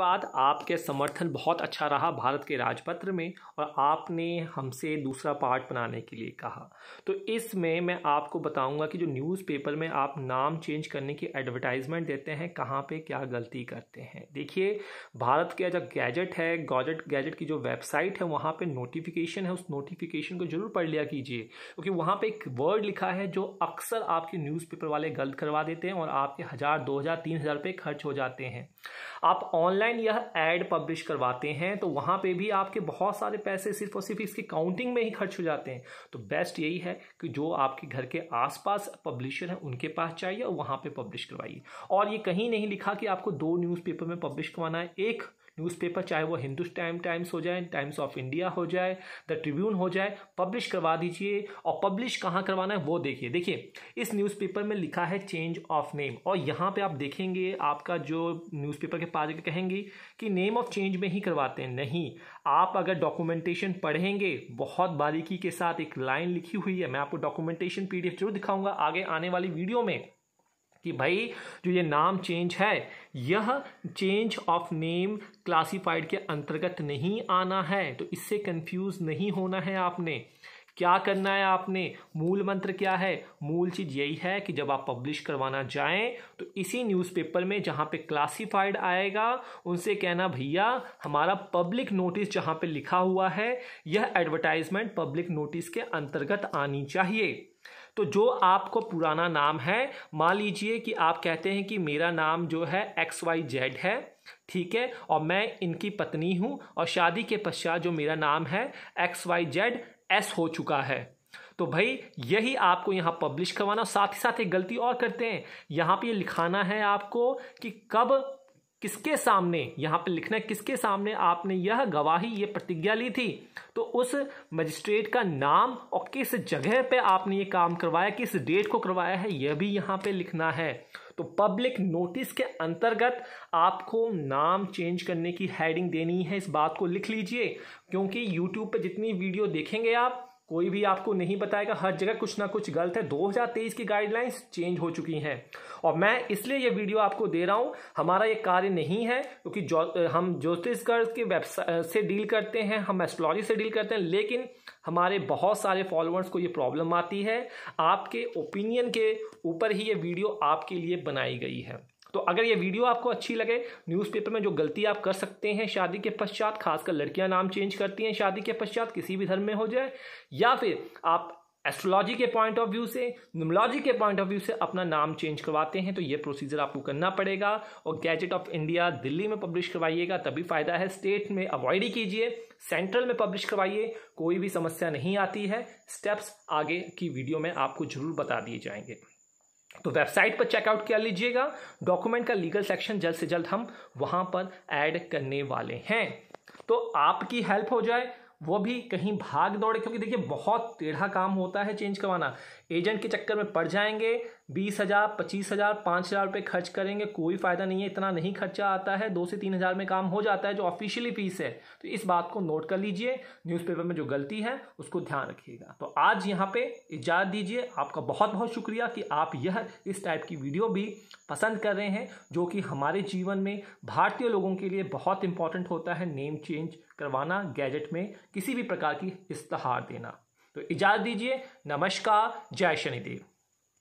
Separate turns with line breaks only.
बाद आपके समर्थन बहुत अच्छा रहा भारत के राजपत्र में और आपने हमसे दूसरा पार्ट बनाने के लिए कहा तो इसमें मैं आपको बताऊंगा कि जो न्यूज़पेपर में आप नाम चेंज करने की एडवर्टाइजमेंट देते हैं कहाँ पे क्या गलती करते हैं देखिए भारत के जो गैजेट है गॉजेट गैजेट की जो वेबसाइट है वहाँ पर नोटिफिकेशन है उस नोटिफिकेशन को जरूर पढ़ लिया कीजिए क्योंकि वहाँ पर एक वर्ड लिखा है जो अक्सर आपके न्यूज़पेपर वाले गलत करवा देते हैं और आपके हज़ार दो हज़ार तीन हज़ार खर्च हो जाते हैं आप ऑनलाइन ऑनलाइन यह एड पब्लिश करवाते हैं तो वहां पे भी आपके बहुत सारे पैसे सिर्फ और सिर्फ इसकी काउंटिंग में ही खर्च हो जाते हैं तो बेस्ट यही है कि जो आपके घर के आसपास पब्लिशर हैं उनके पास चाहिए और वहां पे पब्लिश करवाइए और ये कहीं नहीं लिखा कि आपको दो न्यूज़पेपर में पब्लिश करवाना है एक न्यूज़पेपर चाहे वो हिंदुस्तान टाइम्स हो जाए टाइम्स ऑफ इंडिया हो जाए द ट्रिब्यून हो जाए पब्लिश करवा दीजिए और पब्लिश कहाँ करवाना है वो देखिए देखिए इस न्यूज़पेपर में लिखा है चेंज ऑफ नेम और यहाँ पे आप देखेंगे आपका जो न्यूज़पेपर के पास कहेंगे कि नेम ऑफ चेंज में ही करवाते हैं नहीं आप अगर डॉक्यूमेंटेशन पढ़ेंगे बहुत बारीकी के साथ एक लाइन लिखी हुई है मैं आपको डॉक्यूमेंटेशन पी जरूर दिखाऊंगा आगे आने वाली वीडियो में कि भाई जो ये नाम चेंज है यह चेंज ऑफ नेम क्लासिफाइड के अंतर्गत नहीं आना है तो इससे कंफ्यूज नहीं होना है आपने क्या करना है आपने मूल मंत्र क्या है मूल चीज़ यही है कि जब आप पब्लिश करवाना जाएं तो इसी न्यूज़पेपर में जहाँ पे क्लासिफाइड आएगा उनसे कहना भैया हमारा पब्लिक नोटिस जहाँ पे लिखा हुआ है यह एडवर्टाइजमेंट पब्लिक नोटिस के अंतर्गत आनी चाहिए तो जो आपको पुराना नाम है मान लीजिए कि आप कहते हैं कि मेरा नाम जो है एक्स वाई जेड है ठीक है और मैं इनकी पत्नी हूँ और शादी के पश्चात जो मेरा नाम है एक्स वाई जेड एस हो चुका है तो भाई यही आपको यहाँ पब्लिश करवाना साथ ही साथ एक गलती और करते हैं यहाँ पे ये लिखाना है आपको कि कब किसके सामने यहाँ पे लिखना है किसके सामने आपने यह गवाही ये प्रतिज्ञा ली थी तो उस मजिस्ट्रेट का नाम और किस जगह पे आपने ये काम करवाया किस डेट को करवाया है यह भी यहाँ पे लिखना है तो पब्लिक नोटिस के अंतर्गत आपको नाम चेंज करने की हेडिंग देनी है इस बात को लिख लीजिए क्योंकि यूट्यूब पर जितनी वीडियो देखेंगे आप कोई भी आपको नहीं बताएगा हर जगह कुछ ना कुछ गलत है 2023 की गाइडलाइंस चेंज हो चुकी हैं और मैं इसलिए ये वीडियो आपको दे रहा हूँ हमारा ये कार्य नहीं है क्योंकि जो हम ज्योतिषगढ़ के वेबसाइट से डील करते हैं हम एस्ट्रोलॉजी से डील करते हैं लेकिन हमारे बहुत सारे फॉलोअर्स को ये प्रॉब्लम आती है आपके ओपिनियन के ऊपर ही ये वीडियो आपके लिए बनाई गई है तो अगर ये वीडियो आपको अच्छी लगे न्यूज़पेपर में जो गलती आप कर सकते हैं शादी के पश्चात खासकर लड़कियां नाम चेंज करती हैं शादी के पश्चात किसी भी धर्म में हो जाए या फिर आप एस्ट्रोलॉजी के पॉइंट ऑफ व्यू से न्यूमोलॉजी के पॉइंट ऑफ व्यू से अपना नाम चेंज करवाते हैं तो ये प्रोसीजर आपको करना पड़ेगा और गैजेट ऑफ इंडिया दिल्ली में पब्लिश करवाइएगा तभी फ़ायदा है स्टेट में अवॉइड ही कीजिए सेंट्रल में पब्लिश करवाइए कोई भी समस्या नहीं आती है स्टेप्स आगे की वीडियो में आपको जरूर बता दिए जाएंगे तो वेबसाइट पर चेकआउट कर लीजिएगा डॉक्यूमेंट का लीगल सेक्शन जल्द से जल्द हम वहां पर ऐड करने वाले हैं तो आपकी हेल्प हो जाए वो भी कहीं भाग दौड़े क्योंकि देखिए बहुत टेढ़ा काम होता है चेंज करवाना एजेंट के चक्कर में पड़ जाएंगे बीस हज़ार पच्चीस हज़ार पाँच हज़ार रुपये खर्च करेंगे कोई फ़ायदा नहीं है इतना नहीं खर्चा आता है दो से तीन हज़ार में काम हो जाता है जो ऑफिशियली फीस है तो इस बात को नोट कर लीजिए न्यूज़पेपर में जो गलती है उसको ध्यान रखिएगा तो आज यहाँ पे इजाज़त दीजिए आपका बहुत बहुत शुक्रिया कि आप यह इस टाइप की वीडियो भी पसंद कर रहे हैं जो कि हमारे जीवन में भारतीय लोगों के लिए बहुत इंपॉर्टेंट होता है नेम चेंज करवाना गैजेट में किसी भी प्रकार की इश्तहार देना तो इजाज़त दीजिए नमस्कार जय शनिदेव